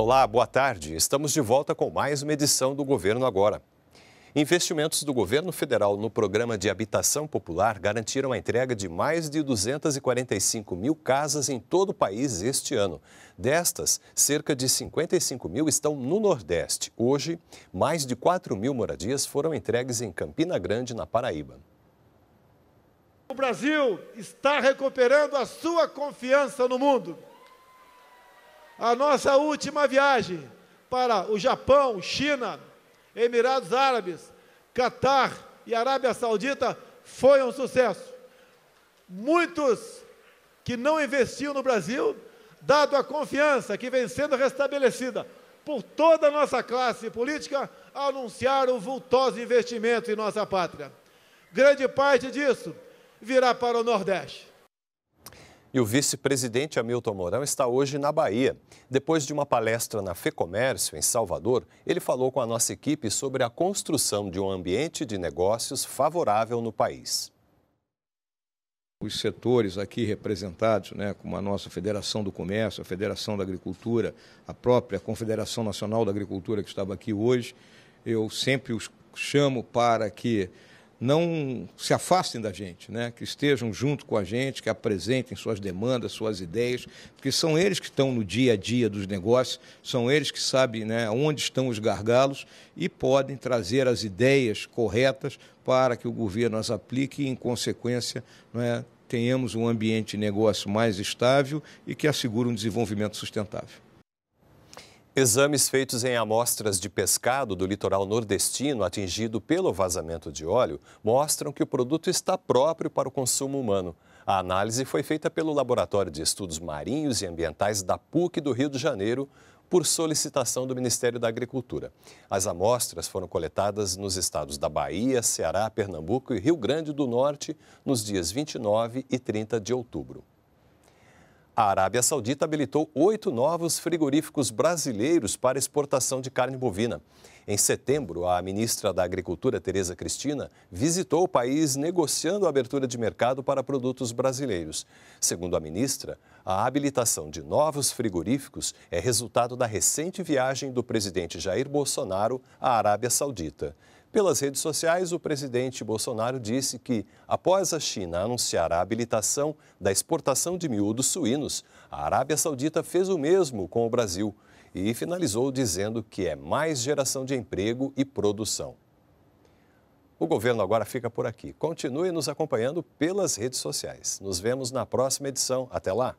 Olá, boa tarde. Estamos de volta com mais uma edição do Governo Agora. Investimentos do governo federal no programa de habitação popular garantiram a entrega de mais de 245 mil casas em todo o país este ano. Destas, cerca de 55 mil estão no Nordeste. Hoje, mais de 4 mil moradias foram entregues em Campina Grande, na Paraíba. O Brasil está recuperando a sua confiança no mundo a nossa última viagem para o Japão, China, Emirados Árabes, Catar e Arábia Saudita foi um sucesso. Muitos que não investiam no Brasil, dado a confiança que vem sendo restabelecida por toda a nossa classe política, anunciaram vultoso investimento em nossa pátria. Grande parte disso virá para o Nordeste. E o vice-presidente Hamilton Mourão está hoje na Bahia. Depois de uma palestra na FEComércio, em Salvador, ele falou com a nossa equipe sobre a construção de um ambiente de negócios favorável no país. Os setores aqui representados, né, como a nossa Federação do Comércio, a Federação da Agricultura, a própria Confederação Nacional da Agricultura, que estava aqui hoje, eu sempre os chamo para que não se afastem da gente, né? que estejam junto com a gente, que apresentem suas demandas, suas ideias, porque são eles que estão no dia a dia dos negócios, são eles que sabem né, onde estão os gargalos e podem trazer as ideias corretas para que o governo as aplique e, em consequência, né, tenhamos um ambiente de negócio mais estável e que assegure um desenvolvimento sustentável. Exames feitos em amostras de pescado do litoral nordestino atingido pelo vazamento de óleo mostram que o produto está próprio para o consumo humano. A análise foi feita pelo Laboratório de Estudos Marinhos e Ambientais da PUC do Rio de Janeiro por solicitação do Ministério da Agricultura. As amostras foram coletadas nos estados da Bahia, Ceará, Pernambuco e Rio Grande do Norte nos dias 29 e 30 de outubro. A Arábia Saudita habilitou oito novos frigoríficos brasileiros para exportação de carne bovina. Em setembro, a ministra da Agricultura, Tereza Cristina, visitou o país negociando a abertura de mercado para produtos brasileiros. Segundo a ministra, a habilitação de novos frigoríficos é resultado da recente viagem do presidente Jair Bolsonaro à Arábia Saudita. Pelas redes sociais, o presidente Bolsonaro disse que, após a China anunciar a habilitação da exportação de miúdos suínos, a Arábia Saudita fez o mesmo com o Brasil e finalizou dizendo que é mais geração de emprego e produção. O governo agora fica por aqui. Continue nos acompanhando pelas redes sociais. Nos vemos na próxima edição. Até lá!